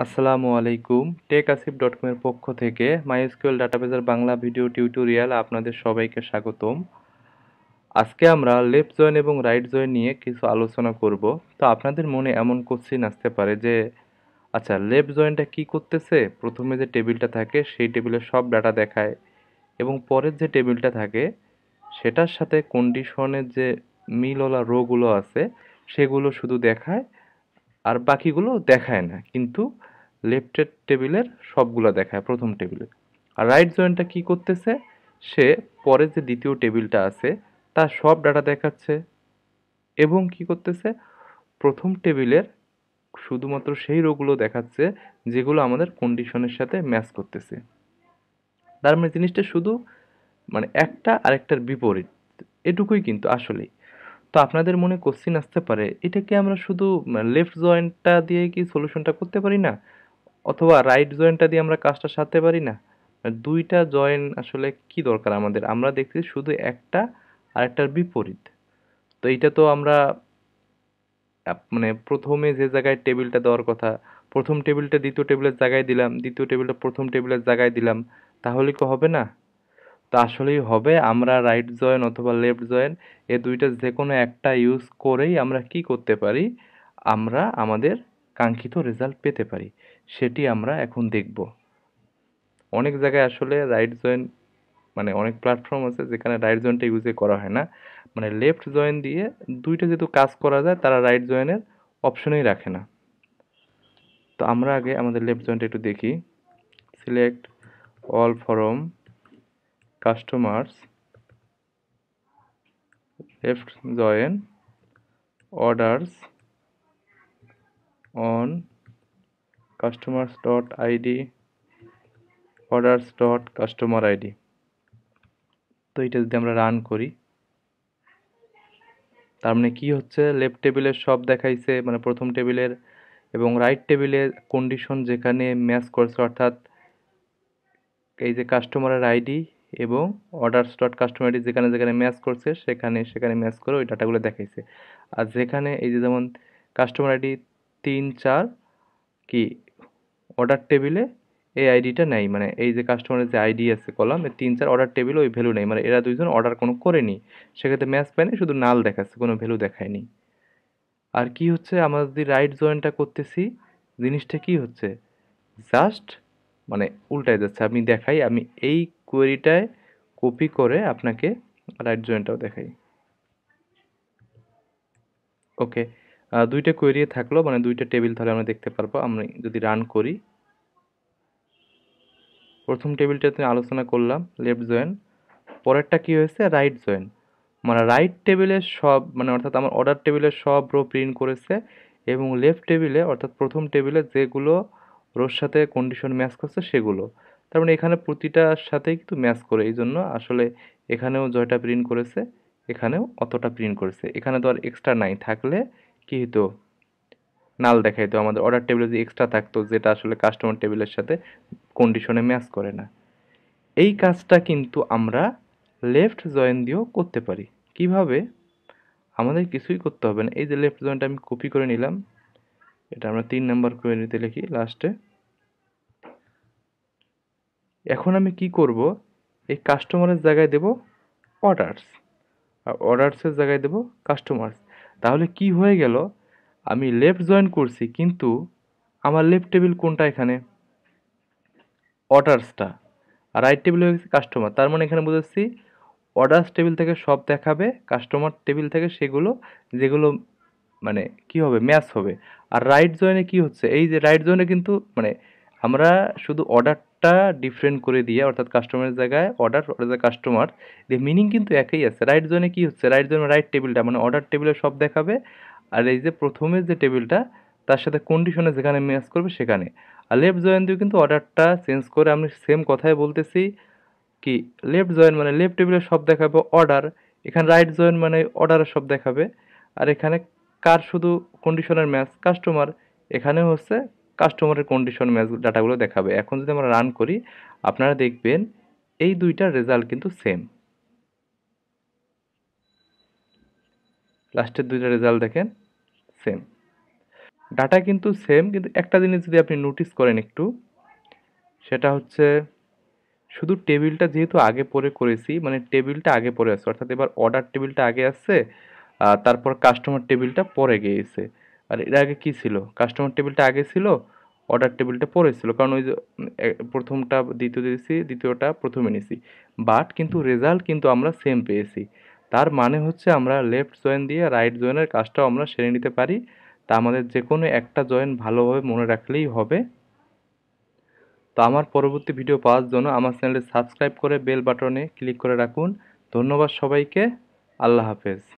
আসসালামু আলাইকুম take Asif dot কমের পক্ষ থেকে মাইস্কুয়েল ডাটাবেজের বাংলা ভিডিও টিউটোরিয়াল আপনাদের সবাইকে স্বাগতম আজকে আমরা লেফট জয়েন এবং রাইট জয়েন নিয়ে কিছু আলোচনা করব তো আপনাদের মনে এমন কোশ্চিন আসতে পারে যে আচ্ছা লেফট জয়েনটা কি করতেছে প্রথমে যে টেবিলটা থাকে সেই টেবিলে সব ডাটা দেখায় এবং পরের যে টেবিলটা থাকে সেটার সাথে কন্ডিশনের যে মিলওয়ালা রোগুলো আছে সেগুলো শুধু দেখায় আর বাকিগুলো দেখায় না কিন্তু লেফটের টেবিলের সবগুলো দেখায় প্রথম টেবিলে আর রাইট জয়েনটা কি করতেছে সে পরে যে দ্বিতীয় টেবিলটা আছে তার সব ডাটা দেখাচ্ছে এবং কি করতেছে প্রথম টেবিলের শুধুমাত্র সেই রোগগুলো দেখাচ্ছে যেগুলো আমাদের কন্ডিশনের সাথে ম্যাচ করতেছে তার মানে জিনিসটা শুধু মানে একটা আরেকটার বিপরীত এটুকুই কিন্তু আসলেই তো আপনাদের মনে কোশ্চিন আসতে পারে এটা কি আমরা শুধু লেফট জয়েন্টটা দিয়ে কি সলিউশনটা করতে পারি না অথবা রাইট জয়েন্টটা দিয়ে আমরা কাজটা সারতে পারি না দুইটা জয়েন আসলে কি দরকার আমাদের আমরা দেখছি শুধু একটা আর একটার বিপরীত তো এইটা তো আমরা মানে প্রথমে যে জায়গায় টেবিলটা দেওয়ার কথা প্রথম টেবিলটা দ্বিতীয় টেবিলের জায়গায় দিলাম দ্বিতীয় টেবিলটা প্রথম টেবিলের জায়গায় দিলাম তাহলে কি হবে না তো আসলেই হবে আমরা রাইট জয়েন অথবা লেফট জয়েন এ দুইটা যে কোনো একটা ইউজ করেই আমরা কি করতে পারি আমরা আমাদের কাঙ্ক্ষিত রেজাল্ট পেতে পারি সেটি আমরা এখন দেখব অনেক জায়গায় আসলে রাইট জয়েন মানে অনেক প্ল্যাটফর্ম আছে যেখানে রাইট জয়েনটা ইউজে করা হয় না মানে লেফট জয়েন দিয়ে দুইটা যেহেতু কাজ করা যায় তারা রাইট জয়েনের অপশনেই রাখে না তো আমরা আগে আমাদের লেফট জয়েনটা একটু দেখি select all from customers left join orders on customers dot ID orders dot customer ID তো এটা যদি আমরা রান করি তার মানে কি হচ্ছে লেফট টেবিলের সব দেখাইছে মানে প্রথম টেবিলের এবং রাইট টেবিলের কন্ডিশন যেখানে ম্যাচ করছে অর্থাৎ এই যে কাস্টমারের আইডি এবং অর্ডার্স ডট আইডি যেখানে যেখানে ম্যাচ করছে সেখানে সেখানে ম্যাচ করে ওই ডাটাগুলো দেখাইছে আর যেখানে এই যে যেমন কাস্টমার আইডি তিন চার কি অর্ডার টেবিলে এই আইডিটা নেই মানে এই যে কাস্টমারের যে আইডি আছে কলাম এই তিন চার অর্ডার টেবিলে ওই ভ্যালু নেই মানে এরা দুইজন অর্ডার কোনো করেনি সেক্ষেত্রে ম্যাচ পায়নি শুধু নাল দেখাচ্ছে কোনো ভ্যালু দেখায়নি আর কি হচ্ছে আমরা যদি রাইট জয়েনটা করতেছি জিনিসটা কি হচ্ছে জাস্ট মানে উল্টায় যাচ্ছে আমি দেখাই আমি এই কোয়েরিটায় কপি করে আপনাকে রাইট জয়েনটাও দেখাই ওকে দুইটা কোয়েরি থাকলো মানে দুইটা টেবিল তাহলে আমরা দেখতে পারবো আমরা যদি রান করি প্রথম টেবিলটাতে আলোচনা করলাম লেফট জয়েন পরেরটা কি হয়েছে রাইট জয়েন মানে রাইট টেবিলে সব মানে অর্থাৎ আমার অর্ডার টেবিলে সব রো প্রিন্ট করেছে এবং লেফট টেবিলে অর্থাৎ প্রথম টেবিলে যেগুলো রোর সাথে কন্ডিশন ম্যাচ করছে সেগুলো তার মানে এখানে প্রতিটার সাথেই কিন্তু ম্যাচ করে এই জন্য আসলে এখানেও জয়টা প্রিন্ট করেছে এখানেও অতটা প্রিন্ট করেছে এখানে তো আর এক্সট্রা নাই থাকলে কী হতো নাল দেখাইতো আমাদের অর্ডার টেবিলে যে এক্সট্রা থাকতো যেটা আসলে কাস্টমার টেবিলের সাথে কন্ডিশনে ম্যাচ করে না এই কাজটা কিন্তু আমরা লেফট জয়েন দিয়েও করতে পারি কিভাবে আমাদের কিছুই করতে হবে না এই যে লেফট জয়েনটা আমি কপি করে নিলাম এটা আমরা তিন নাম্বার কোয়েরিতে লিখি লাস্টে এখন আমি কি করব এই কাস্টমারের জায়গায় দেব অর্ডার্স আর অর্ডার্সের জায়গায় দেব কাস্টমার্স তাহলে কি হয়ে গেল আমি লেফট জয়েন করছি কিন্তু আমার লেফট টেবিল কোনটা এখানে অর্ডার্সটা আর রাইট টেবিল হয়ে গেছে কাস্টমার তার মানে এখানে বোঝাচ্ছি অর্ডার্স টেবিল থেকে সব দেখাবে কাস্টমার টেবিল থেকে সেগুলো যেগুলো মানে কি হবে ম্যাচ হবে আর রাইট জয়েনে কি হচ্ছে এই যে রাইট জয়েনে কিন্তু মানে আমরা শুধু অর্ডার অর্ডারটা ডিফারেন্ট করে দিয়ে অর্থাৎ কাস্টমারের জায়গায় অর্ডার অর্ডার কাস্টমার দিয়ে মিনিং কিন্তু একই আছে রাইট জোনে কী হচ্ছে রাইট জোনে রাইট টেবিলটা মানে অর্ডার টেবিলে সব দেখাবে আর এই যে প্রথমে যে টেবিলটা তার সাথে কন্ডিশনে যেখানে ম্যাচ করবে সেখানে আর লেফট জয়েন দিয়ে কিন্তু অর্ডারটা চেঞ্জ করে আমি সেম কথাই বলতেছি কি লেফট জয়েন মানে লেফট টেবিলে সব দেখাবে অর্ডার এখানে রাইট জয়েন মানে অর্ডারের সব দেখাবে আর এখানে কার শুধু কন্ডিশনের ম্যাচ কাস্টমার এখানে হচ্ছে কাস্টমারের কন্ডিশন ম্যাচ ডাটাগুলো দেখাবে এখন যদি আমরা রান করি আপনারা দেখবেন এই দুইটার রেজাল্ট কিন্তু সেম লাস্টের দুইটা রেজাল্ট দেখেন সেম ডাটা কিন্তু সেম কিন্তু একটা জিনিস যদি আপনি নোটিস করেন একটু সেটা হচ্ছে শুধু টেবিলটা যেহেতু আগে পরে করেছি মানে টেবিলটা আগে পরে আসছে অর্থাৎ এবার অর্ডার টেবিলটা আগে আসছে তারপর কাস্টমার টেবিলটা পরে গিয়েছে আর এর আগে কি ছিল কাস্টমার টেবিলটা আগে ছিল অর্ডার টেবিলটা এসেছিলো কারণ ওই যে প্রথমটা দ্বিতীয় দিয়েছি দ্বিতীয়টা প্রথমে নিয়েছি বাট কিন্তু রেজাল্ট কিন্তু আমরা সেম পেয়েছি তার মানে হচ্ছে আমরা লেফট জয়েন দিয়ে রাইট জয়েনের কাজটাও আমরা সেরে নিতে পারি তা আমাদের যে কোনো একটা জয়েন ভালোভাবে মনে রাখলেই হবে তো আমার পরবর্তী ভিডিও পাওয়ার জন্য আমার চ্যানেলটি সাবস্ক্রাইব করে বেল বাটনে ক্লিক করে রাখুন ধন্যবাদ সবাইকে আল্লাহ হাফেজ